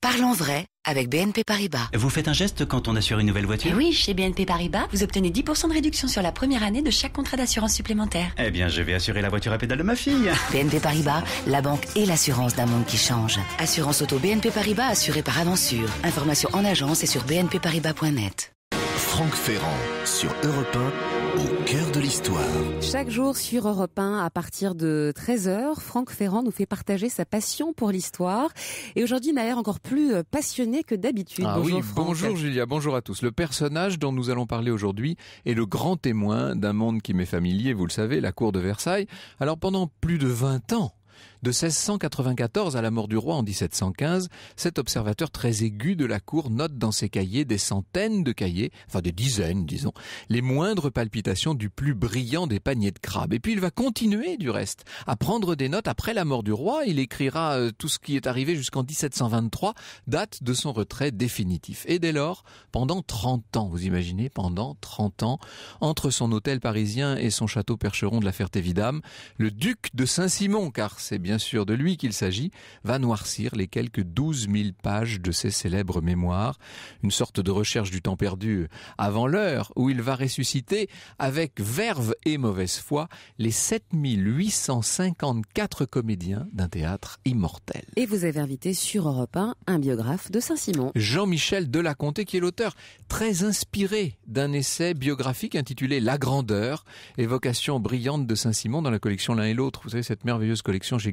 Parlons vrai avec BNP Paribas. Vous faites un geste quand on assure une nouvelle voiture eh Oui, chez BNP Paribas, vous obtenez 10% de réduction sur la première année de chaque contrat d'assurance supplémentaire. Eh bien, je vais assurer la voiture à pédale de ma fille. BNP Paribas, la banque et l'assurance d'un monde qui change. Assurance auto BNP Paribas assurée par Aventure. Information en agence et sur bnpparibas.net. Franck Ferrand sur Europe 1. Au cœur de l'histoire. Chaque jour sur Europe 1, à partir de 13h, Franck Ferrand nous fait partager sa passion pour l'histoire. Et aujourd'hui, il m'a l'air encore plus euh, passionné que d'habitude. Ah bonjour, oui, bonjour Julia, bonjour à tous. Le personnage dont nous allons parler aujourd'hui est le grand témoin d'un monde qui m'est familier, vous le savez, la cour de Versailles. Alors pendant plus de 20 ans, de 1694 à la mort du roi en 1715, cet observateur très aigu de la cour note dans ses cahiers des centaines de cahiers, enfin des dizaines disons, les moindres palpitations du plus brillant des paniers de crabe. Et puis il va continuer du reste à prendre des notes après la mort du roi. Il écrira euh, tout ce qui est arrivé jusqu'en 1723, date de son retrait définitif. Et dès lors, pendant 30 ans, vous imaginez, pendant 30 ans, entre son hôtel parisien et son château percheron de la Ferté-Vidame, le duc de Saint-Simon, car c'est bien bien sûr de lui qu'il s'agit, va noircir les quelques 12 000 pages de ses célèbres mémoires, une sorte de recherche du temps perdu avant l'heure où il va ressusciter avec verve et mauvaise foi les 7854 comédiens d'un théâtre immortel. Et vous avez invité sur Europe 1 un biographe de Saint-Simon. Jean-Michel Delaconté qui est l'auteur très inspiré d'un essai biographique intitulé La grandeur, évocation brillante de Saint-Simon dans la collection l'un et l'autre. Vous savez cette merveilleuse collection chez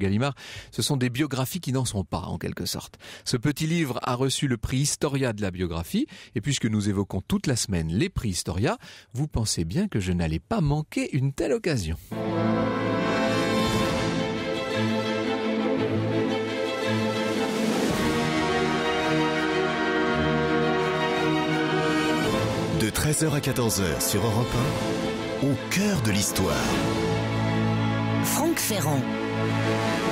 ce sont des biographies qui n'en sont pas, en quelque sorte. Ce petit livre a reçu le prix Historia de la biographie, et puisque nous évoquons toute la semaine les prix Historia, vous pensez bien que je n'allais pas manquer une telle occasion. De 13h à 14h sur Europe 1, au cœur de l'histoire. Franck Ferrand. Yeah.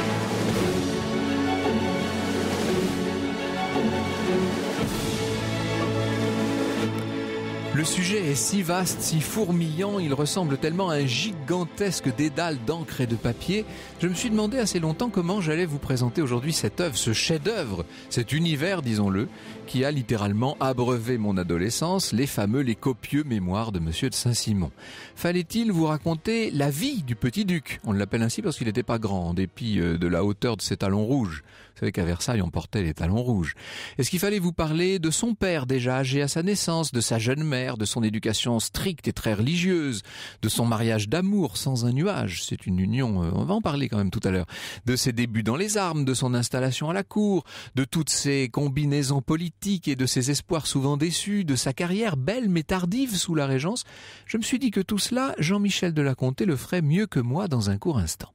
Le sujet est si vaste, si fourmillant, il ressemble tellement à un gigantesque dédale d'encre et de papier. Je me suis demandé assez longtemps comment j'allais vous présenter aujourd'hui cette œuvre, ce chef-d'œuvre, cet univers, disons-le, qui a littéralement abreuvé mon adolescence, les fameux, les copieux mémoires de Monsieur de Saint-Simon. Fallait-il vous raconter la vie du petit duc On l'appelle ainsi parce qu'il n'était pas grand, en dépit euh, de la hauteur de ses talons rouges. Vous savez qu'à Versailles, on portait les talons rouges. Est-ce qu'il fallait vous parler de son père déjà âgé à sa naissance, de sa jeune mère, de son éducation stricte et très religieuse, de son mariage d'amour sans un nuage C'est une union, euh, on va en parler quand même tout à l'heure. De ses débuts dans les armes, de son installation à la cour, de toutes ses combinaisons politiques et de ses espoirs souvent déçus, de sa carrière belle mais tardive sous la Régence. Je me suis dit que tout cela, Jean-Michel de la Comté le ferait mieux que moi dans un court instant.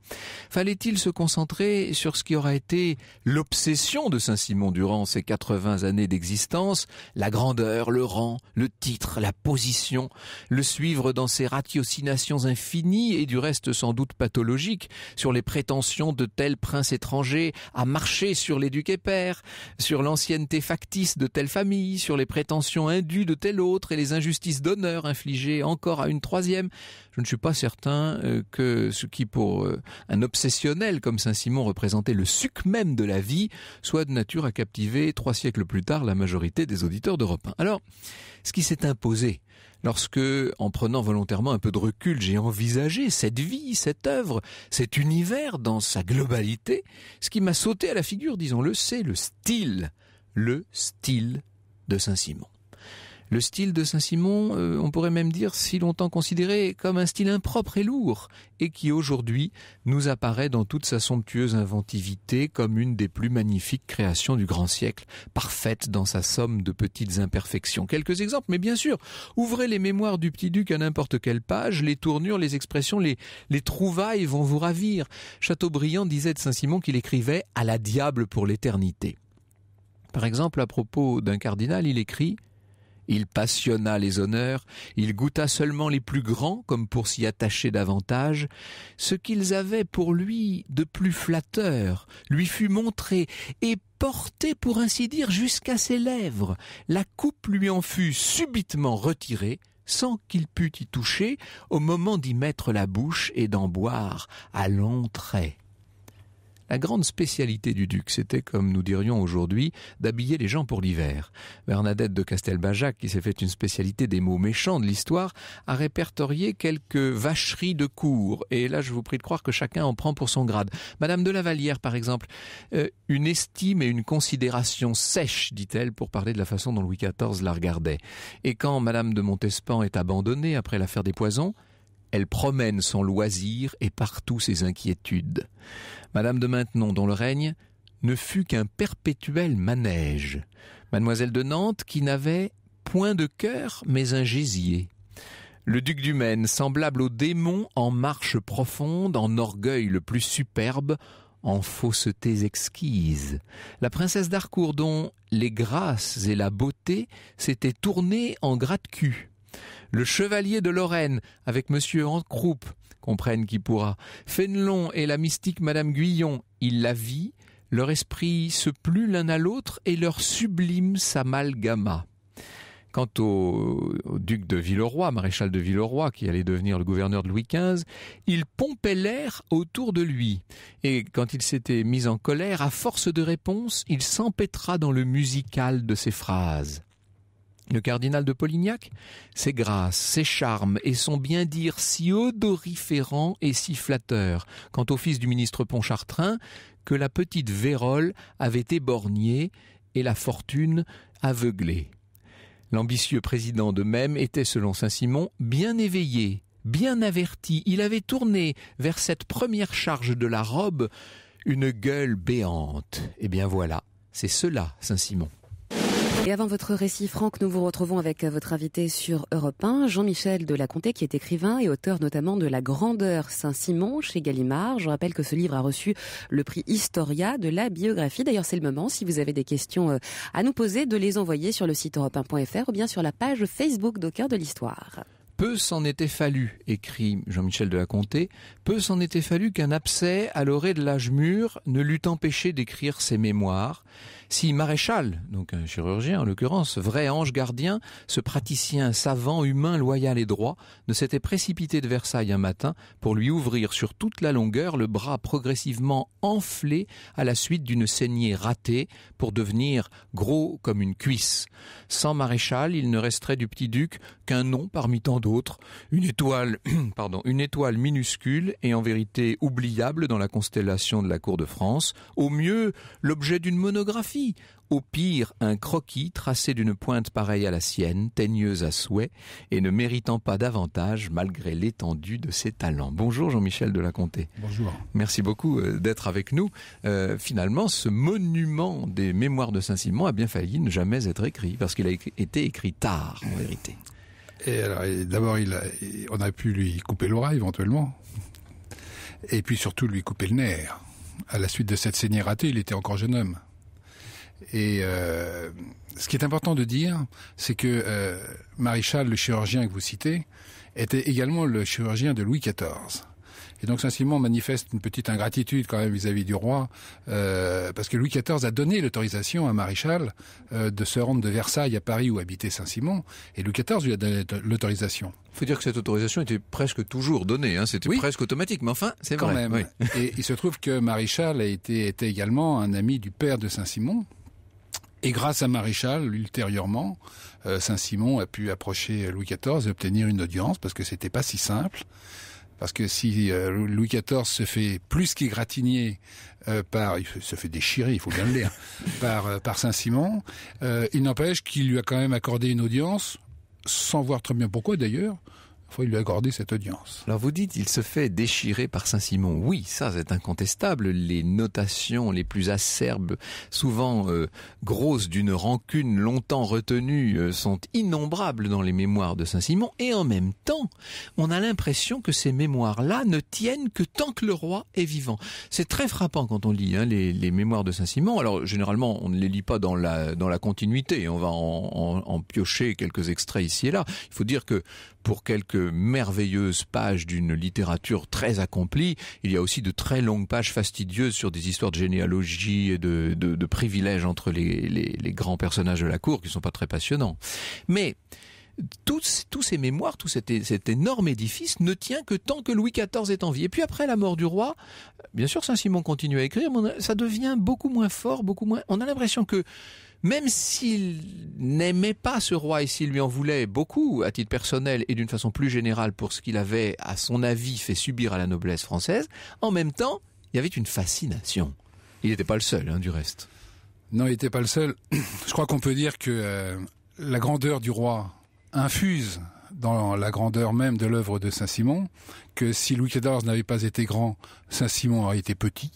Fallait-il se concentrer sur ce qui aura été L'obsession de Saint-Simon durant ses 80 années d'existence, la grandeur, le rang, le titre, la position, le suivre dans ses ratiocinations infinies et du reste sans doute pathologiques sur les prétentions de tel prince étranger à marcher sur les père, sur l'ancienneté factice de telle famille, sur les prétentions indues de tel autre et les injustices d'honneur infligées encore à une troisième. Je ne suis pas certain euh, que ce qui pour euh, un obsessionnel comme Saint-Simon représentait le suc même de la vie soit de nature à captiver trois siècles plus tard la majorité des auditeurs d'Europe Alors, ce qui s'est imposé lorsque, en prenant volontairement un peu de recul, j'ai envisagé cette vie, cette œuvre, cet univers dans sa globalité, ce qui m'a sauté à la figure, disons-le, c'est le style, le style de Saint-Simon. Le style de Saint-Simon, euh, on pourrait même dire si longtemps considéré comme un style impropre et lourd, et qui aujourd'hui nous apparaît dans toute sa somptueuse inventivité comme une des plus magnifiques créations du grand siècle, parfaite dans sa somme de petites imperfections. Quelques exemples, mais bien sûr, ouvrez les mémoires du petit-duc à n'importe quelle page, les tournures, les expressions, les, les trouvailles vont vous ravir. Chateaubriand disait de Saint-Simon qu'il écrivait à la diable pour l'éternité. Par exemple, à propos d'un cardinal, il écrit il passionna les honneurs, il goûta seulement les plus grands comme pour s'y attacher davantage. Ce qu'ils avaient pour lui de plus flatteur lui fut montré et porté pour ainsi dire jusqu'à ses lèvres. La coupe lui en fut subitement retirée sans qu'il pût y toucher au moment d'y mettre la bouche et d'en boire à longs traits. La grande spécialité du duc, c'était, comme nous dirions aujourd'hui, d'habiller les gens pour l'hiver. Bernadette de Castelbajac, qui s'est fait une spécialité des mots méchants de l'histoire, a répertorié quelques vacheries de cour. Et là, je vous prie de croire que chacun en prend pour son grade. Madame de Vallière, par exemple, euh, une estime et une considération sèche, dit-elle, pour parler de la façon dont Louis XIV la regardait. Et quand Madame de Montespan est abandonnée après l'affaire des poisons, elle promène son loisir et partout ses inquiétudes. Madame de Maintenon, dont le règne ne fut qu'un perpétuel manège. Mademoiselle de Nantes, qui n'avait point de cœur, mais un gésier. Le duc du Maine, semblable au démon en marche profonde, en orgueil le plus superbe, en faussetés exquises. La princesse d'Harcourt dont les grâces et la beauté s'étaient tournées en gratte-cul. Le Chevalier de Lorraine avec Monsieur en croupe, comprenne qui pourra. Fénelon et la mystique Madame Guyon, il la vit, leur esprit se plut l'un à l'autre et leur sublime s'amalgama. Quant au, au, duc de Villeroy, maréchal de Villeroy, qui allait devenir le gouverneur de Louis XV, il pompait l'air autour de lui. Et quand il s'était mis en colère, à force de réponse, il s'empêtra dans le musical de ses phrases. Le cardinal de Polignac, ses grâces, ses charmes et son bien-dire si odoriférant et si flatteur, quant au fils du ministre Pontchartrain, que la petite Vérole avait éborgné et la fortune aveuglée. L'ambitieux président de même était, selon Saint-Simon, bien éveillé, bien averti. Il avait tourné vers cette première charge de la robe une gueule béante. Eh bien voilà, c'est cela, Saint-Simon. Et avant votre récit, Franck, nous vous retrouvons avec euh, votre invité sur Europe 1, Jean-Michel de la Comté, qui est écrivain et auteur notamment de La Grandeur Saint-Simon chez Gallimard. Je rappelle que ce livre a reçu le prix Historia de la biographie. D'ailleurs, c'est le moment, si vous avez des questions euh, à nous poser, de les envoyer sur le site europe 1.fr ou bien sur la page Facebook d'Aucœur de l'Histoire. Peu s'en était fallu, écrit Jean-Michel de la Comté, peu s'en était fallu qu'un abcès à l'orée de l'âge mûr ne l'eût empêché d'écrire ses mémoires. Si Maréchal, donc un chirurgien en l'occurrence, vrai ange gardien, ce praticien savant, humain, loyal et droit, ne s'était précipité de Versailles un matin pour lui ouvrir sur toute la longueur le bras progressivement enflé à la suite d'une saignée ratée pour devenir gros comme une cuisse. Sans Maréchal, il ne resterait du petit duc qu'un nom parmi tant d'autres, une étoile, pardon, une étoile minuscule et en vérité oubliable dans la constellation de la cour de France, au mieux l'objet d'une monographie au pire un croquis tracé d'une pointe pareille à la sienne, teigneuse à souhait, et ne méritant pas davantage malgré l'étendue de ses talents. Bonjour Jean-Michel de la Comté. Bonjour. Merci beaucoup euh, d'être avec nous. Euh, finalement, ce monument des mémoires de Saint-Simon a bien failli ne jamais être écrit, parce qu'il a été écrit tard, en vérité. Et d'abord, on a pu lui couper l'oreille éventuellement, et puis surtout lui couper le nerf. À la suite de cette saignée ratée, il était encore jeune homme. Et euh, ce qui est important de dire, c'est que euh, Maréchal, le chirurgien que vous citez, était également le chirurgien de Louis XIV. Et donc Saint-Simon manifeste une petite ingratitude quand même vis-à-vis du roi, euh, parce que Louis XIV a donné l'autorisation à Maréchal de se rendre de Versailles à Paris où habitait Saint-Simon, et Louis XIV lui a donné l'autorisation. Il faut dire que cette autorisation était presque toujours donnée, hein. c'était presque automatique, mais enfin, c'est vrai. Quand même. et il se trouve que Maréchal a été, était également un ami du père de Saint-Simon, et grâce à Maréchal, ultérieurement, euh, Saint-Simon a pu approcher Louis XIV et obtenir une audience parce que c'était pas si simple. Parce que si euh, Louis XIV se fait plus qu'égratigner euh, par, il se fait déchirer, il faut bien le dire, par, Saint-Simon, il n'empêche qu'il lui a quand même accordé une audience, sans voir très bien pourquoi d'ailleurs, il lui a accordé cette audience. Alors vous dites, il se fait déchirer par Saint-Simon. Oui, ça c'est incontestable. Les notations les plus acerbes, souvent euh, grosses d'une rancune longtemps retenue, euh, sont innombrables dans les mémoires de Saint-Simon. Et en même temps, on a l'impression que ces mémoires-là ne tiennent que tant que le roi est vivant. C'est très frappant quand on lit hein, les, mémoires de Saint-Simon. Alors généralement, on ne les lit pas dans la, dans la continuité. On va en piocher quelques extraits ici et là. Il faut dire que pour quelques merveilleuses pages d'une littérature très accomplie, il y a aussi de très longues pages fastidieuses sur des histoires de généalogie et de, privilèges entre les, grands personnages de la cour qui ne sont pas très passionnants. Mais tous, ces mémoires, tout cet, énorme édifice ne tient que tant que Louis XIV est en vie. Et puis après la mort du roi, bien sûr Saint-Simon continue à écrire, ça devient beaucoup moins fort, beaucoup moins. On a l'impression que même s'il n'aimait pas ce roi et s'il lui en voulait beaucoup à titre personnel et d'une façon plus générale pour ce qu'il avait, à son avis, fait subir à la noblesse française, en même temps, il y avait une fascination. Il n'était pas le seul, hein, du reste. Non, il n'était pas le seul. Je crois qu'on peut dire que euh, la grandeur du roi infuse dans la grandeur même de l'œuvre de Saint-Simon, que si Louis XIV n'avait pas été grand, Saint-Simon aurait été petit,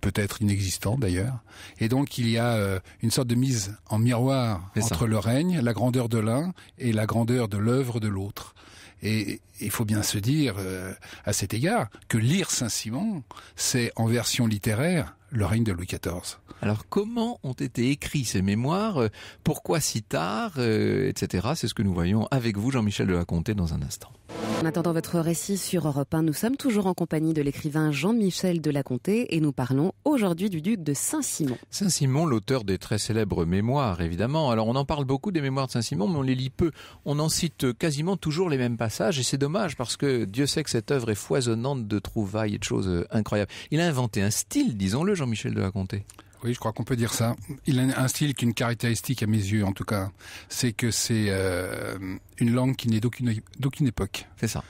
peut-être inexistant d'ailleurs. Et donc il y a euh, une sorte de mise en miroir entre le règne, la grandeur de l'un et la grandeur de l'œuvre de l'autre. Et il faut bien se dire, euh, à cet égard, que lire Saint-Simon, c'est en version littéraire le règne de Louis XIV. Alors comment ont été écrits ces mémoires euh, Pourquoi si tard euh, Etc. C'est ce que nous voyons avec vous, Jean-Michel de la Comté, dans un instant. En attendant votre récit sur Europe 1, nous sommes toujours en compagnie de l'écrivain Jean-Michel de La comté et nous parlons aujourd'hui du duc de Saint-Simon. Saint-Simon, l'auteur des très célèbres mémoires, évidemment. Alors on en parle beaucoup des mémoires de Saint-Simon, mais on les lit peu. On en cite quasiment toujours les mêmes passages et c'est dommage parce que Dieu sait que cette œuvre est foisonnante de trouvailles et de choses euh, incroyables. Il a inventé un style, disons-le, Jean-Michel de La comté oui, je crois qu'on peut dire ça. Il a un style qui est une caractéristique à mes yeux, en tout cas. C'est que c'est euh, une langue qui n'est d'aucune, époque. C'est ça.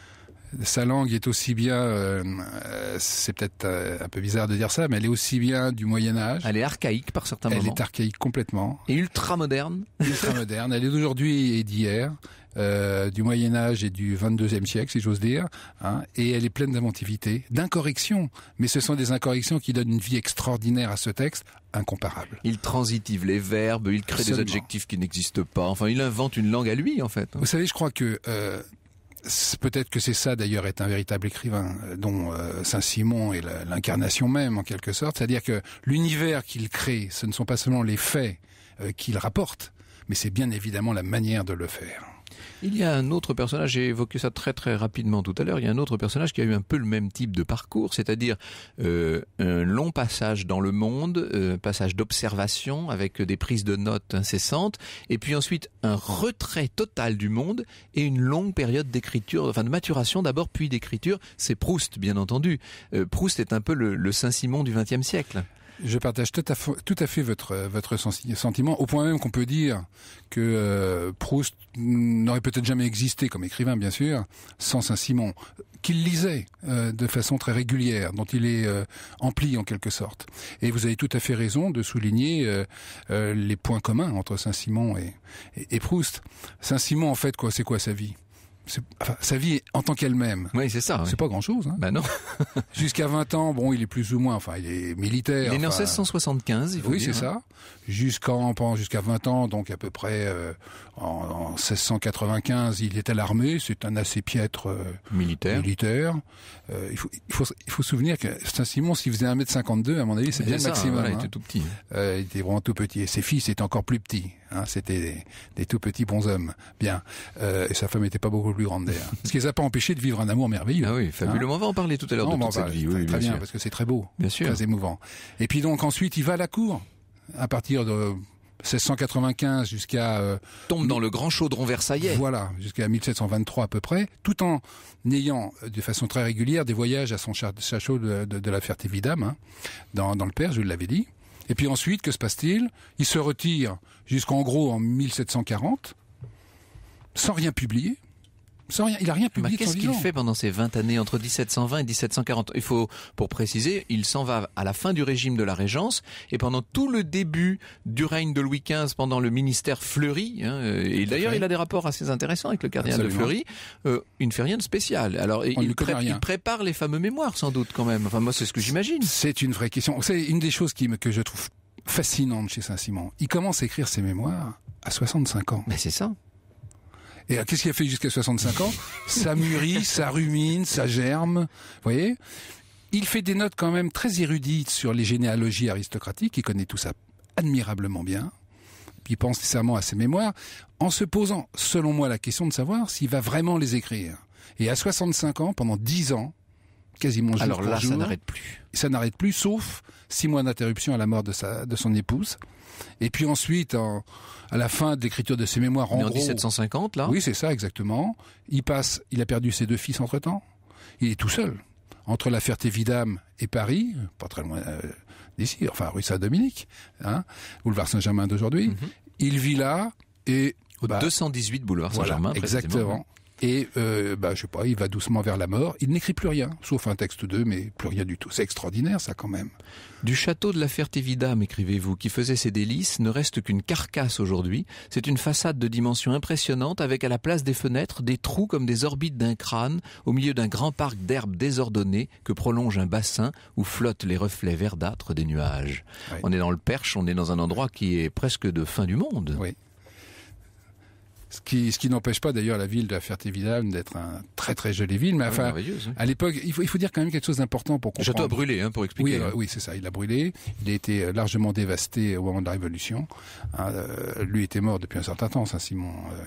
Sa langue est aussi bien, euh, euh, c'est peut-être un peu bizarre de dire ça, mais elle est aussi bien du Moyen Âge. Elle est archaïque par certains moments. Elle est archaïque complètement. Et ultra moderne. Ultra moderne. Elle est d'aujourd'hui et d'hier. Euh, du Moyen Âge et du 22e siècle, si j'ose dire, hein, et elle est pleine d'inventivité, d'incorrections, mais ce sont des incorrections qui donnent une vie extraordinaire à ce texte, incomparable. Il transitive les verbes, il crée des adjectifs qui n'existent pas, enfin il invente une langue à lui en fait. Vous savez, je crois que... Euh, Peut-être que c'est ça d'ailleurs est un véritable écrivain euh, dont euh, Saint-Simon est l'incarnation même en quelque sorte, c'est-à-dire que l'univers qu'il crée, ce ne sont pas seulement les faits qu'il rapporte, mais c'est bien évidemment la manière de le faire. Il y a un autre personnage, j'ai évoqué ça très très rapidement tout à l'heure, il y a un autre personnage qui a eu un peu le même type de parcours, c'est-à-dire euh, un long passage dans le monde, euh, un passage d'observation avec des prises de notes incessantes, et puis ensuite un retrait total du monde et une longue période d'écriture, enfin de maturation d'abord, puis d'écriture. C'est Proust, bien entendu. Euh, Proust est un peu le Saint-Simon du XXe siècle. Je partage tout à, tout à fait votre, votre sentiment, au point même qu'on peut dire que euh, Proust n'aurait peut-être jamais existé comme écrivain, bien sûr, sans Saint-Simon, qu'il lisait euh, de façon très régulière, dont il est empli euh, en quelque sorte. Et vous avez tout à fait raison de souligner les points communs entre Saint-Simon et, et Proust. Saint-Simon, en fait, quoi, c'est quoi sa vie sa vie en tant qu'elle-même. Oui, c'est ça. C'est pas grand-chose. Hein. Ben non. Jusqu'à 20 ans, bon, il est plus ou moins, enfin, il est militaire. Il est né en 1675, il faut Oui, c'est hein. ça jusqu'à jusqu'à 20 ans, donc à peu près euh, en, 1695, il est à l'armée. C'est un assez piètre euh, militaire. Euh, il, faut, il, faut, il faut souvenir que Saint-Simon, s'il faisait 1m52, à mon avis, c'est bien le maximum. Il hein. était tout petit. il était vraiment tout petit. Et ses fils étaient encore plus petits. Hein. C'était des, tout petits bonshommes. Bien. et sa femme n'était pas beaucoup plus grande d'ailleurs. Ce qui les a pas empêchés de vivre un amour merveilleux. Ah oui, hein. fabuleux. on va en parler tout à l'heure de cette vie. très, parce que c'est très beau. Bien sûr. Très émouvant. Et puis donc ensuite, il va à la cour à partir de 1695 jusqu'à euh, tombe dans le grand chaudron versaillais. Voilà, jusqu'à 1723 à peu près, tout en ayant euh, de façon très régulière des voyages à son château euh, de, la Ferté-Vidame, hein, dans, le Père, je vous l'avais dit. Et puis ensuite, que se passe-t-il Il se retire jusqu'en gros en 1740, sans rien publier rien, il a rien publié. Qu'est-ce qu'il fait pendant ces 20 années entre 1720 et 1740 Il faut, pour préciser, il s'en va à la fin du régime de la Régence et pendant tout le début du règne de Louis XV, pendant le ministère Fleury. Hein, euh, et d'ailleurs, il a des rapports assez intéressants avec le cardinal de Fleury. Euh, une il ne fait rien de spécial. Alors, il, il, prépare les fameux mémoires, sans doute quand même. Enfin, moi, c'est ce que j'imagine. C'est une vraie question. C'est une des choses qui que je trouve fascinante chez Saint-Simon. Il commence à écrire ses mémoires à 65 ans. Mais c'est ça. Et euh, qu'est-ce qu'il a fait jusqu'à 65 ans Ça mûrit, ça rumine, ça germe, vous voyez il fait des notes quand même très érudites sur les généalogies aristocratiques, il connaît tout ça admirablement bien, il pense nécessairement à ses mémoires, en se posant, selon moi, la question de savoir s'il va vraiment les écrire. Et à 65 ans, pendant 10 ans, quasiment jour Alors là, ça n'arrête plus. Ça n'arrête plus, sauf 6 mois d'interruption à la mort de, sa, de son épouse. Et puis ensuite, à la fin de l'écriture de ses mémoires, en, en 1750, là Oui, c'est ça, exactement. Il passe, il a perdu ses deux fils entre-temps. Il est tout seul. Entre la Ferté-Vidame et Paris, pas très loin euh, d'ici, enfin rue Saint-Dominique, hein, boulevard Saint-Germain d'aujourd'hui, mm-hmm. il vit là et... Au 218 bah, boulevard Saint-Germain, Exactement et euh, bah, je sais pas, il va doucement vers la mort. Il n'écrit plus rien, sauf un texte d'eux, mais plus rien du tout. C'est extraordinaire, ça, quand même. Du château de la Ferté-Vidame, écrivez-vous, qui faisait ses délices, ne reste qu'une carcasse aujourd'hui. C'est une façade de dimension impressionnante, avec à la place des fenêtres des trous comme des orbites d'un crâne, au milieu d'un grand parc d'herbes désordonnées que prolonge un bassin où flottent les reflets verdâtres des nuages. On est dans le Perche, on est dans un endroit qui est presque de fin du monde. Ce qui, n'empêche pas d'ailleurs la ville de la ferté d'être un très très jolie ville. Mais ah enfin, à l'époque, il faut, il faut dire quand même quelque chose d'important pour comprendre. Le château a brûlé, hein, pour expliquer. Hein. Oui, c'est ça. Il a brûlé. Il a été euh, largement dévasté au moment de la Révolution. Hein, euh, lui était mort depuis un certain temps, Saint-Simon. Euh.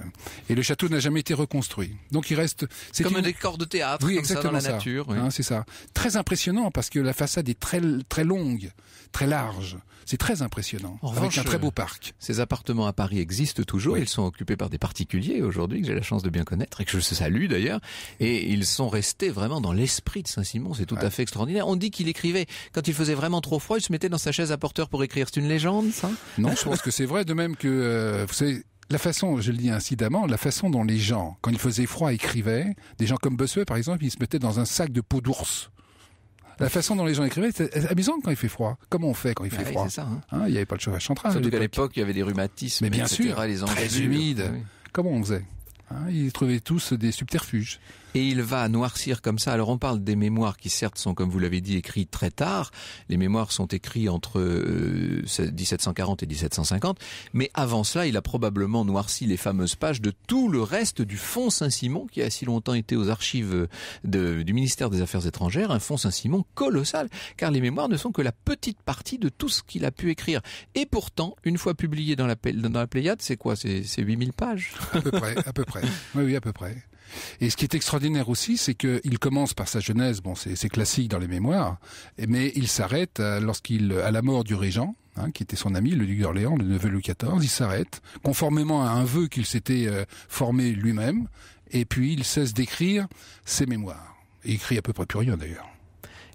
et le château n'a jamais été reconstruit. Donc il reste. C'est comme un décor de théâtre, comme ça, la nature. Oui. c'est ça. Très impressionnant parce que la façade est très très longue, très large. C'est très impressionnant. avec un très beau euh, parc. Ces appartements à Paris existent toujours. Ils sont occupés par des particuliers aujourd'hui que j'ai la chance de bien connaître et que je salue d'ailleurs. Et ils sont restés vraiment dans l'esprit de Saint-Simon. C'est tout à fait extraordinaire. On dit qu'il écrivait quand il faisait vraiment trop froid. Il se mettait dans sa chaise à porteur pour écrire. C'est une légende, ça Non, je pense que c'est vrai. De même que euh, vous savez. La façon, je le dis incidemment, la façon dont les gens, quand il faisait froid, écrivaient, des gens comme Bossuet par exemple, ils se mettaient dans un sac de peau d'ours. La façon dont les gens écrivaient, c'est amusant quand il fait froid. Comment on fait quand il bah fait froid hein. Hein, Il n'y avait pas le chauffage central. Surtout qu'à l'époque, il y avait des rhumatismes. Mais bien sûr, les très humides. Ah Comment on faisait hein, ils trouvaient tous des subterfuges et il va noircir comme ça. Alors on parle des mémoires qui certes sont, comme vous l'avez dit, écrits très tard. Les mémoires sont écrits entre 1740 euh, et 1750, mais avant cela, il a probablement noirci les fameuses pages de tout le reste du fonds Saint-Simon qui a si longtemps été aux archives du ministère des Affaires étrangères, un fonds Saint-Simon colossal, car les mémoires ne sont que la petite partie de tout ce qu'il a pu écrire. Et pourtant, une fois publié dans la, dans la Pléiade, c'est quoi C'est 8000 pages À peu près, à peu près. Oui, oui, à peu près. Et ce qui est extraordinaire aussi, c'est qu'il commence par sa jeunesse, bon c'est classique dans les mémoires, mais il s'arrête euh, lorsqu'il, euh, à la mort du régent, hein, qui était son ami, le duc d'Orléans, le neveu Louis XIV, il s'arrête, conformément à un vœu qu'il s'était euh, formé lui-même, et puis il cesse d'écrire ses mémoires. Il écrit à peu près plus rien d'ailleurs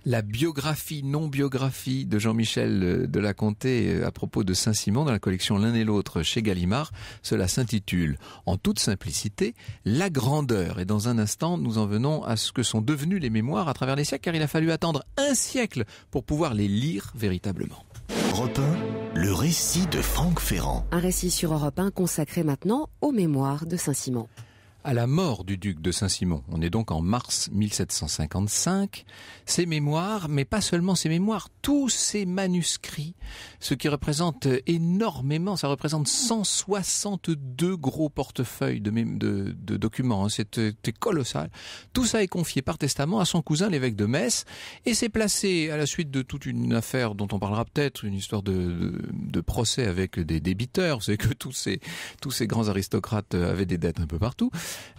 la biographie, non-biographie de Jean-Michel euh, de la Comté euh, à propos de Saint-Simon dans la collection L'un et l'autre chez Gallimard. Cela s'intitule, en toute simplicité, La grandeur. Et dans un instant, nous en venons à ce que sont devenus les mémoires à travers les siècles, car il a fallu attendre un siècle pour pouvoir les lire véritablement. Europe 1, le récit de Franck Ferrand. Un récit sur Europe 1 consacré maintenant aux mémoires de Saint-Simon à la mort du duc de Saint-Simon. On est donc en mars 1755. Ses mémoires, mais pas seulement ses mémoires, tous ses manuscrits, ce qui représente énormément, ça représente 162 gros portefeuilles de, documents. Hein. C'était colossal. Tout ça est confié par testament à son cousin, l'évêque de Metz, et c'est placé à la suite de toute une affaire dont on parlera peut-être, une histoire de, procès avec des débiteurs. C'est que tous ces grands aristocrates avaient des dettes un peu partout.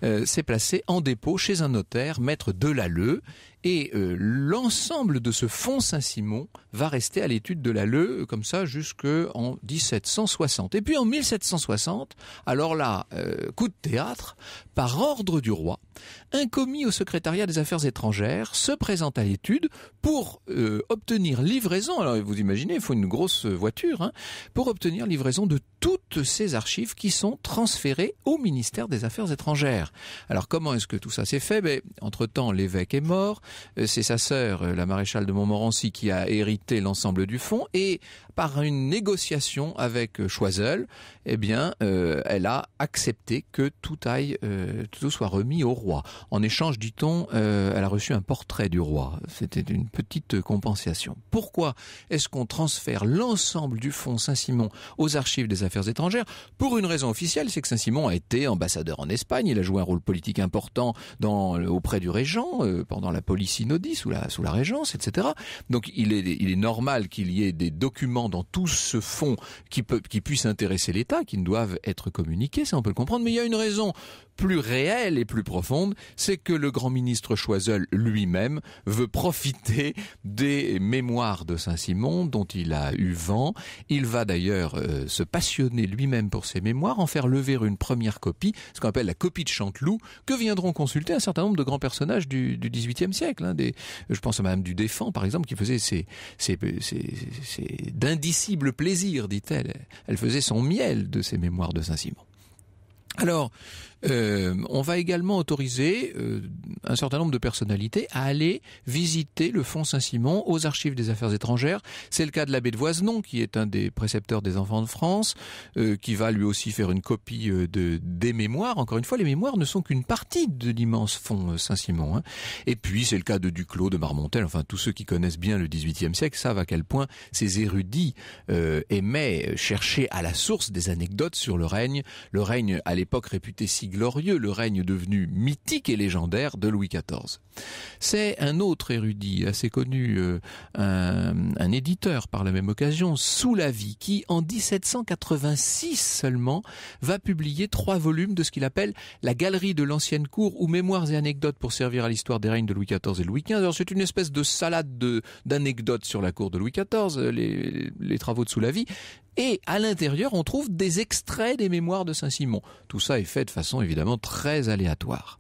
Euh, s'est placé en dépôt chez un notaire, maître Delalleux, et euh, l'ensemble de ce fonds Saint-Simon va rester à l'étude de la Leu, comme ça, jusqu'en 1760. Et puis en 1760, alors là, euh, coup de théâtre, par ordre du roi, un commis au secrétariat des affaires étrangères se présente à l'étude pour euh, obtenir livraison, alors vous imaginez, il faut une grosse voiture, hein, pour obtenir livraison de toutes ces archives qui sont transférées au ministère des Affaires étrangères. Alors comment est-ce que tout ça s'est fait ben, Entre-temps, l'évêque est mort, euh, c'est sa sœur, euh, la maréchale de Montmorency, qui a hérité l'ensemble du fonds. Et par une négociation avec euh, Choiseul, eh bien, elle a accepté que tout aille, tout soit remis au roi. En échange, dit-on, elle a reçu un portrait du roi. C'était une petite compensation. Pourquoi est-ce qu'on transfère l'ensemble du fonds Saint-Simon aux archives des affaires étrangères Pour une raison officielle, c'est que Saint-Simon a été ambassadeur en Espagne. Il a joué un rôle politique important auprès du régent pendant la politique sous la, sous la régence, etc. Donc il est, normal qu'il y ait des documents dans tout ce fonds qui, qui puissent intéresser l'État, qui ne doivent être communiqués, ça on peut le comprendre, mais il y a une raison plus réelle et plus profonde, c'est que le grand ministre Choiseul lui-même veut profiter des mémoires de Saint-Simon dont il a eu vent. Il va d'ailleurs euh, se passionner lui-même pour ces mémoires, en faire lever une première copie, ce qu'on appelle la copie de Chanteloup, que viendront consulter un certain nombre de grands personnages du, XVIIIe siècle. Hein, des, je pense à Madame du Défend, par exemple, qui faisait ses, ses, ses, ses d'indicibles plaisirs, dit-elle. Elle faisait son miel de ses mémoires de Saint-Simon. Alors, euh, on va également autoriser euh, un certain nombre de personnalités à aller visiter le Fonds Saint-Simon aux archives des affaires étrangères. C'est le cas de l'abbé de Voisenon, qui est un des précepteurs des enfants de France, euh, qui va lui aussi faire une copie euh, de, des mémoires. Encore une fois, les mémoires ne sont qu'une partie de l'immense Fonds Saint-Simon. Hein. Et puis, c'est le cas de Duclos, de Marmontel, enfin, tous ceux qui connaissent bien le XVIIIe siècle savent à quel point ces érudits aimaient chercher à la source des anecdotes sur le règne, le règne à l'époque réputé si glorieux le règne devenu mythique et légendaire de Louis XIV. C'est un autre érudit assez connu, euh, un, éditeur par la même occasion, Soulavi, qui en 1786 seulement va publier trois volumes de ce qu'il appelle la Galerie de l'ancienne cour ou Mémoires et anecdotes pour servir à l'histoire des règnes de Louis XIV et Louis XV. Alors c'est une espèce de salade d'anecdotes sur la cour de Louis XIV, les, travaux de Soulavi, et à l'intérieur, on trouve des extraits des mémoires de Saint-Simon. Tout ça est fait de façon évidemment très aléatoire.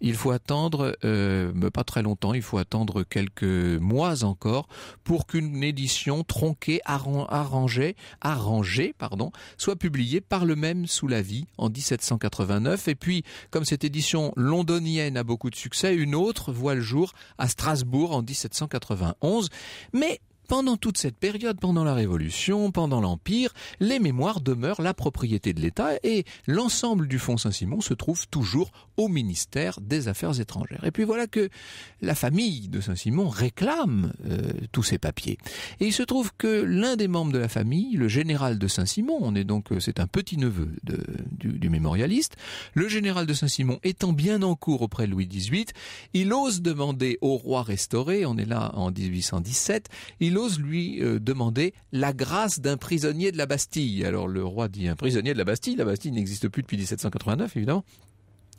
Il faut attendre, euh, pas très longtemps, il faut attendre quelques mois encore pour qu'une édition tronquée, arrangée, arrangée, pardon, soit publiée par le même sous la vie en 1789. Et puis, comme cette édition londonienne a beaucoup de succès, une autre voit le jour à Strasbourg en 1791. Mais pendant toute cette période, pendant la Révolution, pendant l'Empire, les mémoires demeurent la propriété de l'État et l'ensemble du fonds Saint-Simon se trouve toujours au ministère des Affaires étrangères. Et puis voilà que la famille de Saint-Simon réclame euh, tous ces papiers. Et il se trouve que l'un des membres de la famille, le général de Saint-Simon, on est donc euh, c'est un petit neveu du, mémorialiste, le général de Saint-Simon étant bien en cours auprès de Louis XVIII, il ose demander au roi restauré, on est là en 1817, il lui euh, demander la grâce d'un prisonnier de la Bastille. Alors le roi dit un prisonnier de la Bastille, la Bastille n'existe plus depuis 1789 évidemment.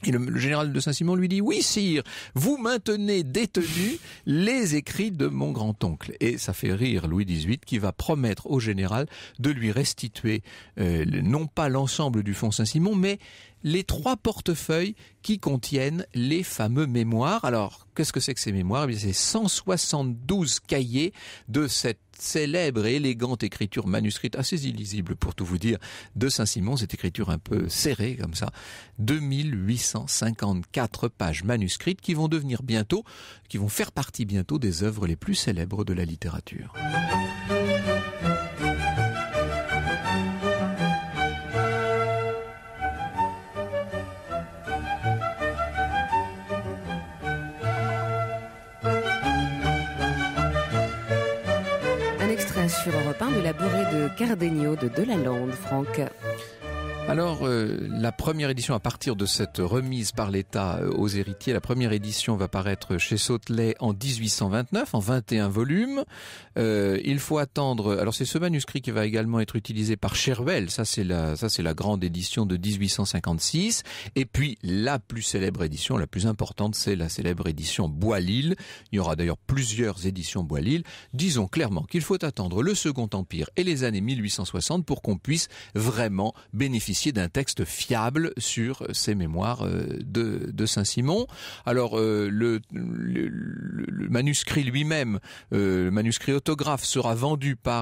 Et le, général de Saint-Simon lui dit oui sire, vous maintenez détenus les écrits de mon grand-oncle. Et ça fait rire Louis XVIII qui va promettre au général de lui restituer euh, non pas l'ensemble du fonds Saint-Simon, mais les trois portefeuilles qui contiennent les fameux mémoires. Alors, qu'est-ce que c'est que ces mémoires eh C'est 172 cahiers de cette célèbre et élégante écriture manuscrite, assez illisible pour tout vous dire, de Saint-Simon, cette écriture un peu serrée comme ça, 2854 pages manuscrites qui vont devenir bientôt, qui vont faire partie bientôt des œuvres les plus célèbres de la littérature. Cardenio de Delalande, Franck. Alors, euh, la première édition, à partir de cette remise par l'État euh, aux héritiers, la première édition va paraître chez Sautelet en 1829, en 21 volumes. Euh, il faut attendre. Alors, c'est ce manuscrit qui va également être utilisé par Chervel. Ça, c'est la, ça, c'est la grande édition de 1856. Et puis, la plus célèbre édition, la plus importante, c'est la célèbre édition Bois-Lille. Il y aura d'ailleurs plusieurs éditions bois Disons clairement qu'il faut attendre le Second Empire et les années 1860 pour qu'on puisse vraiment bénéficier d'un texte fiable sur ces mémoires euh, de, Saint-Simon. Alors euh, le, manuscrit lui-même, euh, le manuscrit autographe sera vendu par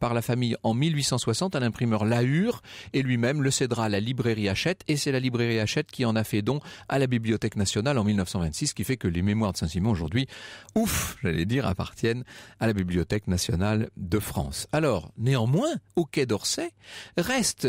par la famille en 1860 à l'imprimeur Lahure et lui-même le cédera à la librairie Hachette et c'est la librairie Hachette qui en a fait don à la Bibliothèque nationale en 1926, ce qui fait que les mémoires de Saint-Simon aujourd'hui, ouf, j'allais dire, appartiennent à la Bibliothèque nationale de France. Alors néanmoins, au Quai d'Orsay reste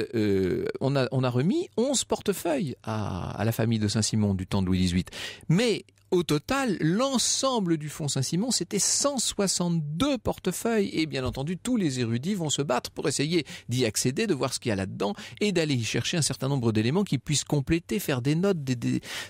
on a, remis 11 portefeuilles à la famille de Saint-Simon du temps de Louis XVIII. Mais au total, l'ensemble du Fonds Saint-Simon, c'était 162 portefeuilles. Et bien entendu, tous les érudits vont se battre pour essayer d'y accéder, de voir ce qu'il y a là-dedans et d'aller y chercher un certain nombre d'éléments qui puissent compléter, faire des notes.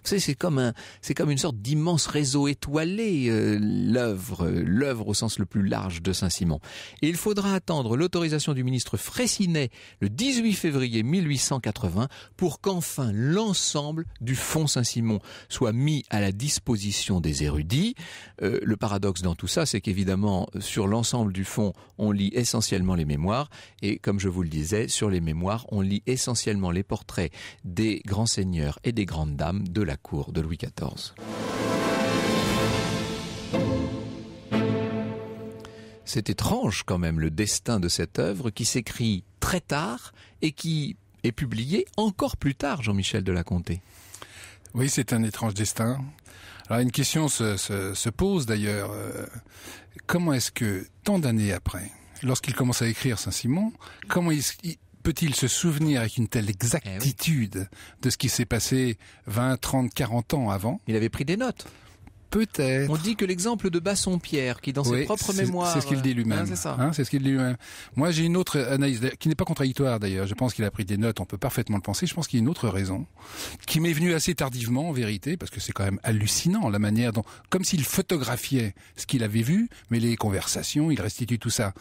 c'est comme un, c'est comme une sorte d'immense réseau étoilé, euh, l'œuvre, l'œuvre au sens le plus large de Saint-Simon. il faudra attendre l'autorisation du ministre Fraissinet le 18 février 1880 pour qu'enfin l'ensemble du Fonds Saint-Simon soit mis à la disposition position des érudits. Euh, le paradoxe dans tout ça, c'est qu'évidemment, sur l'ensemble du fond, on lit essentiellement les mémoires, et comme je vous le disais, sur les mémoires, on lit essentiellement les portraits des grands seigneurs et des grandes dames de la cour de Louis XIV. C'est étrange quand même le destin de cette œuvre qui s'écrit très tard et qui est publiée encore plus tard, Jean-Michel de la Comté. Oui, c'est un étrange destin. Alors une question se, se, pose d'ailleurs. Euh, comment est-ce que, tant d'années après, lorsqu'il commence à écrire Saint-Simon, comment peut-il se souvenir avec une telle eh exactitude de ce qui s'est passé 20, 30, 40 ans avant Il avait pris des notes. On dit que l'exemple de Bassompierre, qui dans ses propres mémoires, c'est ce qu'il dit lui-même. Hein, hein, c'est ce qu'il dit lui-même. Moi, j'ai une autre analyse qui n'est pas contradictoire d'ailleurs. Je pense qu'il a pris des notes. On peut parfaitement le penser. Je pense qu'il y a une autre raison qui m'est venue assez tardivement, en vérité, parce que c'est quand même hallucinant la manière dont, comme s'il photographiait ce qu'il avait vu, mais les conversations, il restitue tout ça.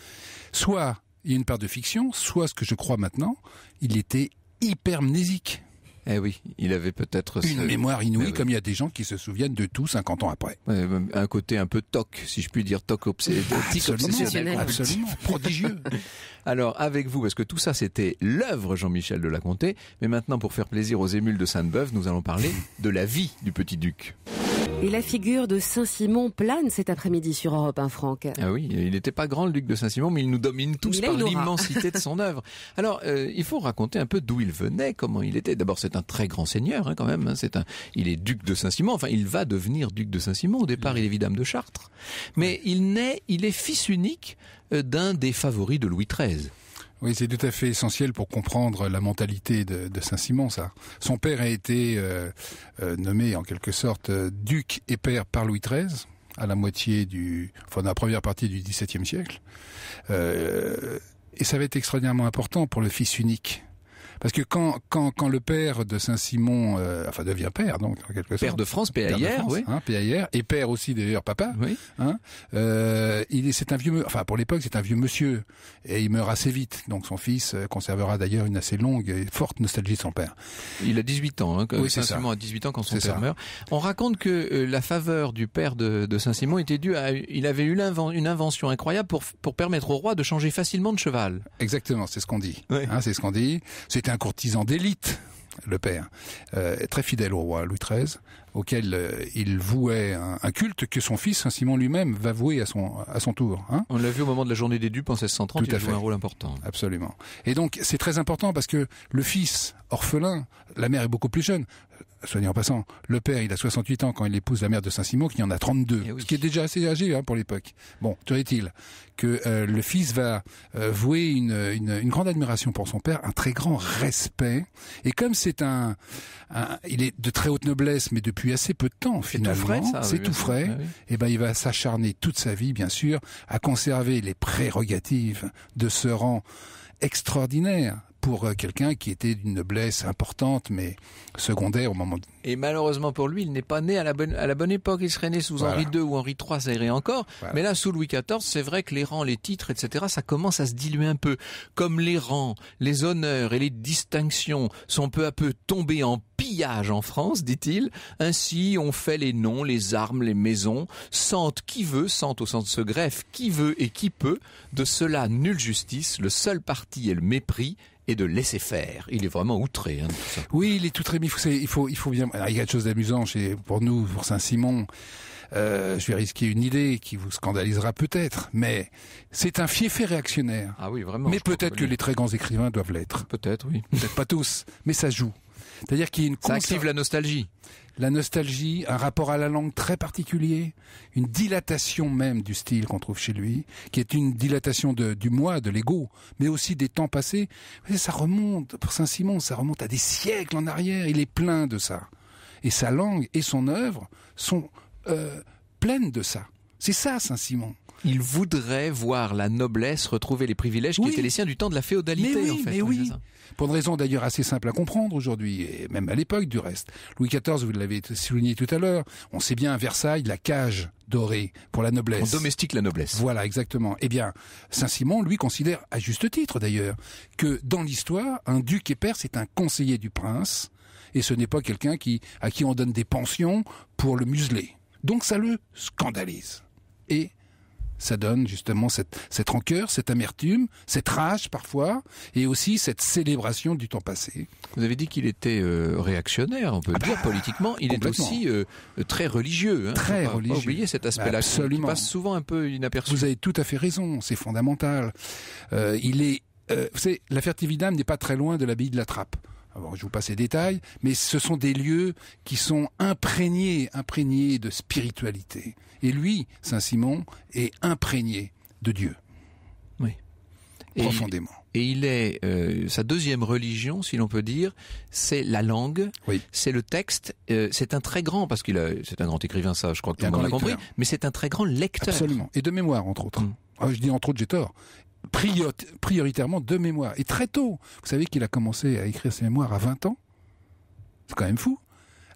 Soit il y a une part de fiction, soit ce que je crois maintenant, il était hypermnésique. Eh oui, il avait peut-être une mémoire inouïe, eh comme il y a des gens qui se souviennent de tout 50 ans après. un côté un peu toc, si je puis dire, toc obsédé, ah, absolument, absolument, prodigieux. Alors avec vous, parce que tout ça c'était l'œuvre Jean-Michel de la Comté, mais maintenant pour faire plaisir aux émules de Sainte-Beuve, nous allons parler de la vie du petit duc. Et la figure de Saint-Simon plane cet après-midi sur Europe 1, hein, Franck. Ah oui, il n'était pas grand le duc de Saint-Simon, mais il nous domine tous par hein. l'immensité de son œuvre. Alors, euh, il faut raconter un peu d'où il venait, comment il était. D'abord, c'est un très grand seigneur hein, quand même. Hein. c'est un, il est duc de Saint-Simon. Enfin, il va devenir duc de Saint-Simon. Au départ, il est vidame de Chartres, mais il naît, il est fils unique euh, d'un des favoris de Louis XIII. Oui, c'est tout à fait essentiel pour comprendre la mentalité de, Saint-Simon, ça. Son père a été euh, euh, nommé en quelque sorte euh, duc et père par Louis XIII à la moitié du, enfin, dans la première partie du XVIIe siècle. et ça va être extraordinairement important pour le fils unique parce que quand, quand, quand le père de Saint-Simon, euh, enfin devient père, donc en quelque sorte. Père de France, père, de France, oui. Hein, et père aussi d'ailleurs, papa. Oui. Hein. Euh, il est, c'est un vieux, enfin pour l'époque, c'est un vieux monsieur, et il meurt assez vite. Donc son fils euh, conservera d'ailleurs une assez longue et forte nostalgie de son père. Il a 18 ans, hein, Saint-Simon a 18 ans quand son père meurt. On raconte que la faveur du père de, Saint-Simon était due à, il avait eu une invention incroyable pour, pour permettre au roi de changer facilement de cheval. Exactement, c'est ce qu'on dit. c'est ce qu'on dit. C'est un courtisan d'élite, le père, euh, très fidèle au roi Louis XIII, auquel euh, il vouait un, culte que son fils Saint-Simon hein, lui-même va vouer à son, à son tour. Hein. On l'a vu au moment de la journée des dupes en 1630, Tout il à un rôle important. Absolument. Et donc c'est très important parce que le fils orphelin, la mère est beaucoup plus jeune, Soyez en passant, le père, il a 68 ans quand il épouse la mère de Saint-Simon, qui en a 32, eh ce qui est déjà assez âgé hein, pour l'époque. Bon, tout est-il que euh, le fils va euh, vouer une, grande admiration pour son père, un très grand respect, et comme c'est un, il est de très haute noblesse, mais depuis assez peu de temps finalement, c'est tout frais, et eh ben il va s'acharner toute sa vie, bien sûr, à conserver les prérogatives de ce rang extraordinaire pour euh, quelqu'un qui était d'une noblesse importante, mais secondaire au moment. Et malheureusement pour lui, il n'est pas né à la bonne, à la bonne époque. Il serait né sous Henri II ou Henri III, ça irait encore. Mais là, sous Louis XIV, c'est vrai que les rangs, les titres, etc., ça commence à se diluer un peu. Comme les rangs, les honneurs et les distinctions sont peu à peu tombés en pillage en France, dit-il. Ainsi, on fait les noms, les armes, les maisons, sentent qui veut, sentent au sens de ce greffe, qui veut et qui peut. De cela, nulle justice, le seul parti est le mépris, et de laisser faire. Il est vraiment outré. Hein, oui, il est outré, mais il faut, il faut, il faut bien. il y a quelque chose d'amusant chez pour nous, pour Saint-Simon. Euh, je vais risquer une idée qui vous scandalisera peut-être, mais c'est un fief réactionnaire. Ah oui, vraiment. Mais peut-être que les très grands écrivains doivent l'être. Peut-être, oui. Peut-être pas tous, mais ça joue. C'est-à-dire qu'il y ça active la nostalgie. La nostalgie, un rapport à la langue très particulier, une dilatation même du style qu'on trouve chez lui, qui est une dilatation du moi, de l'ego, mais aussi des temps passés. ça remonte, pour Saint-Simon, ça remonte à des siècles en arrière. Il est plein de ça. Et sa langue et son œuvre sont euh, pleines de ça. C'est ça, Saint-Simon. Il voudrait voir la noblesse retrouver les privilèges qui étaient les siens du temps de la féodalité. en Pour une raison d'ailleurs assez simple à comprendre aujourd'hui, et même à l'époque du reste. Louis XIV, vous l'avez souligné tout à l'heure, on sait bien à Versailles la cage dorée pour la noblesse. On domestique la noblesse. Voilà, exactement. Eh bien, Saint-Simon, lui, considère, à juste titre d'ailleurs, que dans l'histoire, un duc et père, c'est un conseiller du prince, et ce n'est pas quelqu'un qui, à qui on donne des pensions pour le museler. Donc ça le scandalise. Et ça donne justement cette, cette rancœur, cette amertume, cette rage parfois, et aussi cette célébration du temps passé. Vous avez dit qu'il était euh, réactionnaire, on peut ah dire bah, politiquement. Il est aussi euh, très religieux. Hein. très pas, religieux. Pas oublier cet aspect-là Il passe souvent un peu inaperçu. Vous avez tout à fait raison, c'est fondamental. Euh, il est, vous savez, l'affaire Tividam n'est pas très loin de l'abbaye de la Trappe. Alors je vous passe les détails, mais ce sont des lieux qui sont imprégnés, imprégnés de spiritualité. Et lui, Saint Simon, est imprégné de Dieu. Oui. profondément. et il est euh, sa deuxième religion, si l'on peut dire, c'est la langue, c'est le texte. Euh, c'est un très grand parce qu'il c'est un grand écrivain, ça, je crois que tout le l'a compris. Mais c'est un très grand lecteur. Absolument. Et de mémoire, entre autres. Mm. Ah, je dis entre autres, j'ai tort prioritairement de mémoire. Et très tôt, vous savez qu'il a commencé à écrire ses mémoires à 20 ans C'est quand même fou.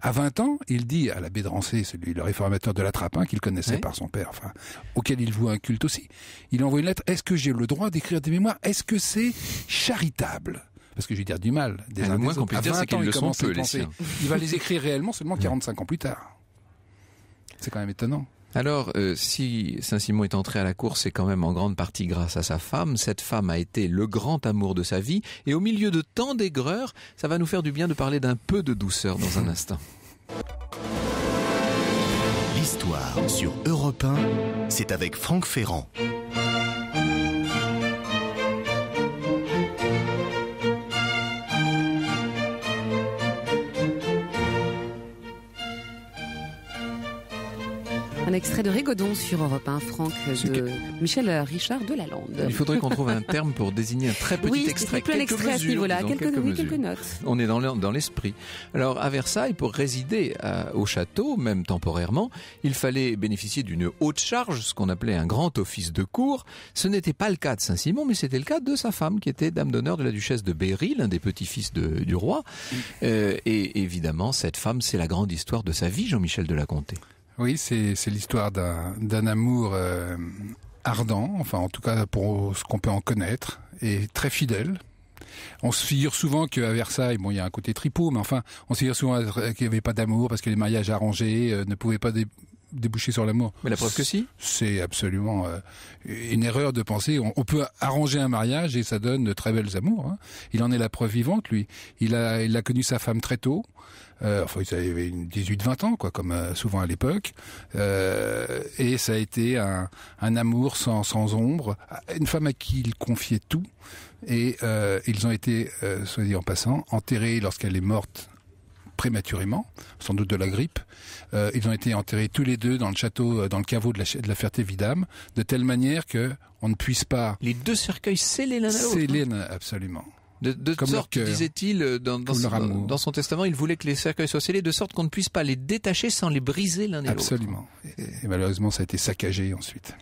À 20 ans, il dit à l'abbé de Rancé, celui le réformateur de la qu'il connaissait par son père, enfin, auquel il voue un culte aussi, il envoie une lettre, est-ce que j'ai le droit d'écrire des mémoires Est-ce que c'est charitable parce que je vais dire du mal des ah, uns moins qu'on puisse dire, c'est le Il va les écrire réellement seulement 45 ans plus tard. C'est quand même étonnant. Alors, euh, si Saint-Simon est entré à la cour, c'est quand même en grande partie grâce à sa femme. Cette femme a été le grand amour de sa vie. Et au milieu de tant d'aigreurs, ça va nous faire du bien de parler d'un peu de douceur dans un instant. L'histoire sur Europe 1, c'est avec Franck Ferrand. Un extrait de Rigodon sur Europe 1, Franck, Michel Richard de Lalande. Il faudrait qu'on trouve un terme pour désigner un très petit extrait. Quelques extrait à ce quelques, quelques, quelques, notes. On est dans l'esprit. Alors, à Versailles, pour résider euh, au château, même temporairement, il fallait bénéficier d'une haute charge, ce qu'on appelait un grand office de cour. Ce n'était pas le cas de Saint-Simon, mais c'était le cas de sa femme, qui était dame d'honneur de la duchesse de Berry, l'un des petits-fils du roi. Euh, et évidemment, cette femme, c'est la grande histoire de sa vie, Jean-Michel de la Comté. Oui, c'est l'histoire d'un amour euh, ardent, enfin en tout cas pour ce qu'on peut en connaître, et très fidèle. On se figure souvent qu'à Versailles, bon, il y a un côté tripot, mais enfin, on se figure souvent qu'il n'y avait pas d'amour parce que les mariages arrangés euh, ne pouvaient pas déboucher sur l'amour. Mais la preuve que si. C'est absolument euh, une erreur de penser. On, peut arranger un mariage et ça donne de très belles amours. Hein. Il en est la preuve vivante, lui. Il a, il a connu sa femme très tôt. Euh, enfin, il avait 18-20 ans, quoi, comme euh, souvent à l'époque. et ça a été un, amour sans, sans ombre. Une femme à qui il confiait tout. Et ils ont été, soit dit en passant, enterrés lorsqu'elle est morte prématurément, sans doute de la grippe. Euh, ils ont été enterrés tous les deux dans le château, euh, dans le caveau de la, de Ferté-Vidame, de telle manière que on ne puisse pas... Les deux cercueils scellés l'un à l'autre hein. Scellés, absolument. De, disait-il, euh, dans, son, testament, il voulait que les cercueils soient scellés de sorte qu'on ne puisse pas les détacher sans les briser l'un et l'autre. Absolument. et malheureusement, ça a été saccagé ensuite.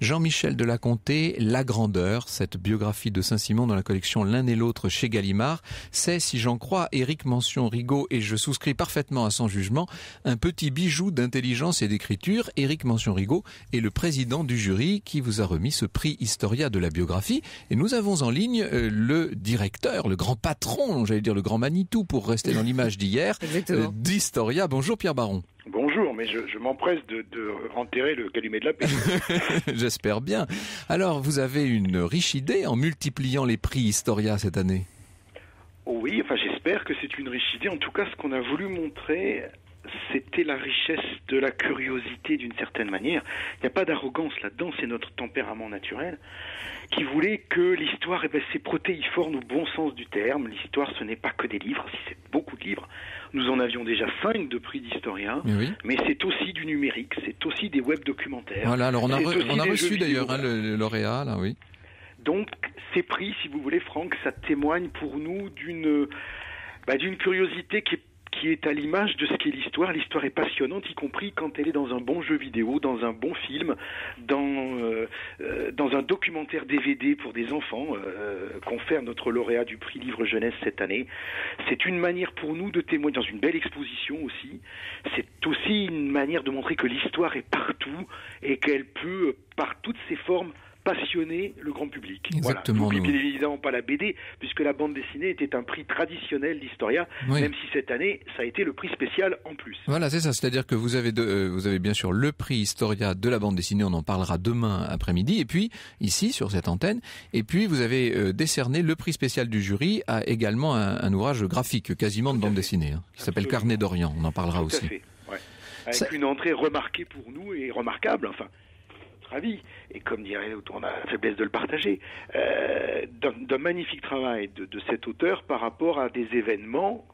Jean-Michel de la Comté, La Grandeur, cette biographie de Saint-Simon dans la collection L'un et l'autre chez Gallimard, c'est, si j'en crois, Éric Mention-Rigaud, et je souscris parfaitement à son jugement, un petit bijou d'intelligence et d'écriture. Éric Mention-Rigaud est le président du jury qui vous a remis ce prix Historia de la biographie, et nous avons en ligne euh, le directeur, le grand patron, j'allais dire le grand Manitou pour rester dans l'image d'hier, euh, d'Historia. Bonjour Pierre Baron. Bonjour, mais je, m'empresse de, enterrer le calumet de la paix. J'espère bien. Alors, vous avez une riche idée en multipliant les prix Historia cette année Oui, enfin j'espère que c'est une riche idée. En tout cas, ce qu'on a voulu montrer, c'était la richesse de la curiosité d'une certaine manière. Il n'y a pas d'arrogance là-dedans, c'est notre tempérament naturel qui voulait que l'histoire eh ben, protéiforme au bon sens du terme. L'histoire, ce n'est pas que des livres, si c'est beaucoup de livres. Nous en avions déjà cinq de prix d'historien, mais c'est aussi du numérique, c'est aussi des web documentaires. Voilà, alors on a, reçu d'ailleurs hein, le, lauréat, oui. Donc ces prix, si vous voulez, Franck, ça témoigne pour nous d'une bah, d'une curiosité qui est qui est à l'image de ce qu'est l'histoire. L'histoire est passionnante, y compris quand elle est dans un bon jeu vidéo, dans un bon film, dans, euh, euh, dans un documentaire DVD pour des enfants, euh, confère notre lauréat du prix Livre Jeunesse cette année. C'est une manière pour nous de témoigner, dans une belle exposition aussi, c'est aussi une manière de montrer que l'histoire est partout et qu'elle peut, par toutes ses formes, passionner le grand public. Exactement. Voilà. bien évidemment pas la BD, puisque la bande dessinée était un prix traditionnel d'Historia, même si cette année, ça a été le prix spécial en plus. Voilà, c'est ça. C'est-à-dire que vous avez, euh, vous avez bien sûr le prix Historia de la bande dessinée, on en parlera demain après-midi, et puis ici, sur cette antenne, et puis vous avez euh, décerné le prix spécial du jury à également un, ouvrage graphique, quasiment de bande dessinée, hein, qui s'appelle Carnet d'Orient, on en parlera aussi. À Avec une entrée remarquée pour nous et remarquable, enfin, et comme dirait l'auteur, on a la faiblesse de le partager, euh, d'un magnifique travail de, de cet auteur par rapport à des événements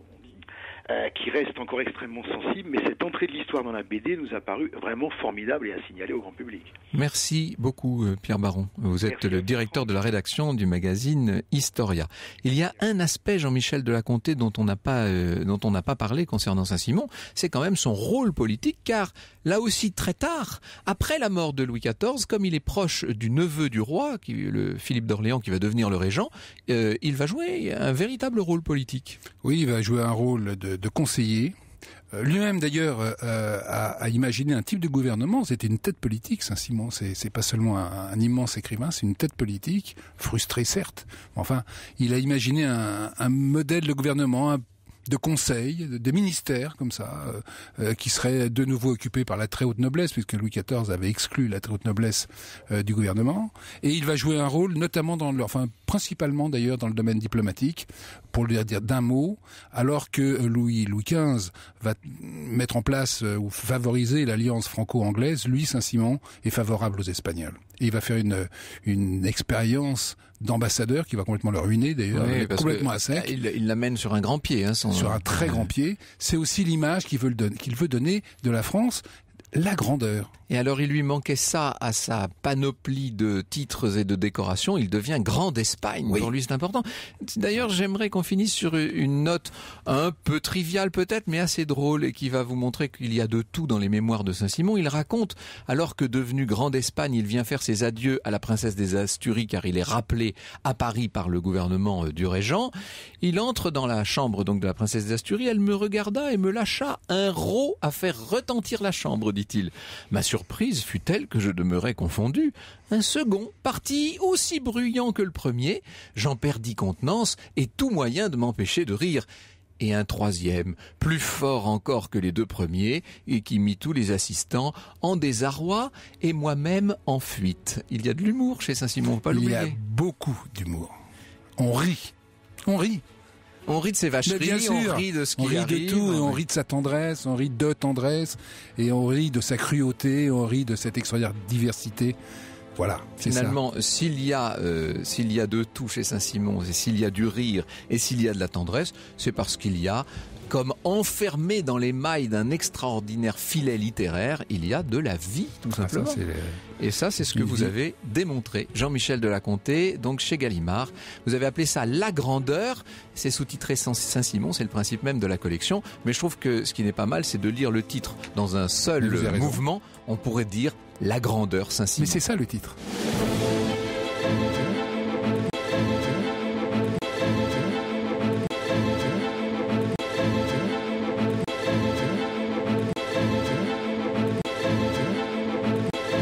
euh, qui reste encore extrêmement sensible, mais cette entrée de l'histoire dans la BD nous a paru vraiment formidable et à signaler au grand public. Merci beaucoup euh, Pierre Baron. Vous êtes le directeur de la rédaction du magazine Historia. Il y a un aspect Jean-Michel de la Comté dont on n'a pas euh, dont on n'a pas parlé concernant Saint-Simon, c'est quand même son rôle politique car là aussi très tard, après la mort de Louis XIV, comme il est proche du neveu du roi, qui le Philippe d'Orléans qui va devenir le régent, il va jouer un véritable rôle politique. Oui, il va jouer un rôle de de conseiller. Euh, lui-même d'ailleurs euh, euh, a, imaginé un type de gouvernement. C'était une tête politique, Saint-Simon. C'est pas seulement un, immense écrivain, c'est une tête politique, frustrée certes. Enfin, il a imaginé un, un modèle de gouvernement, un de conseils, des ministères comme ça, euh, euh, qui seraient de nouveau occupés par la très haute noblesse, puisque Louis XIV avait exclu la très haute noblesse euh, du gouvernement. Et il va jouer un rôle, notamment dans le, enfin principalement d'ailleurs dans le domaine diplomatique, pour le dire d'un mot, alors que Louis Louis XV va mettre en place ou favoriser l'alliance franco-anglaise, lui Saint-Simon est favorable aux Espagnols il va faire une, une expérience d'ambassadeur qui va complètement le ruiner d'ailleurs complètement à sec il l'amène sur un grand pied hein, sur un très grand pied c'est aussi l'image qu'il veut donner de la France la grandeur. Et alors il lui manquait ça à sa panoplie de titres et de décorations. Il devient grand d'Espagne. Pour lui c'est important. D'ailleurs j'aimerais qu'on finisse sur une note un peu triviale peut-être, mais assez drôle et qui va vous montrer qu'il y a de tout dans les mémoires de Saint-Simon. Il raconte alors que devenu grand d'Espagne, il vient faire ses adieux à la princesse des Asturies car il est rappelé à Paris par le gouvernement euh, du régent. Il entre dans la chambre donc de la princesse des Asturies. Elle me regarda et me lâcha un rot à faire retentir la chambre dit-il. Ma surprise fut telle que je demeurais confondu. Un second parti aussi bruyant que le premier, j'en perdis contenance et tout moyen de m'empêcher de rire et un troisième, plus fort encore que les deux premiers, et qui mit tous les assistants en désarroi et moi-même en fuite. Il y a de l'humour chez Saint-Simon, pas Il y a beaucoup d'humour. On rit. On rit. On rit de ses vacheries, on rit de ce qui On rit de tout, on rit de sa tendresse, on rit de tendresse, et on rit de sa cruauté, on rit de cette extraordinaire diversité. Voilà, Finalement, s'il y a euh, s'il y a de tout chez Saint-Simon, et s'il y a du rire et s'il y a de la tendresse, c'est parce qu'il y a comme enfermé dans les mailles d'un extraordinaire filet littéraire, il y a de la vie, tout ah, simplement. Et ça, c'est ce que vous avez démontré, Jean-Michel de la Comté, donc chez Gallimard. Vous avez appelé ça la grandeur. C'est sous-titré Saint-Simon, c'est le principe même de la collection. Mais je trouve que ce qui n'est pas mal, c'est de lire le titre dans un seul mouvement. On pourrait dire la grandeur Saint-Simon. Mais c'est ça le titre.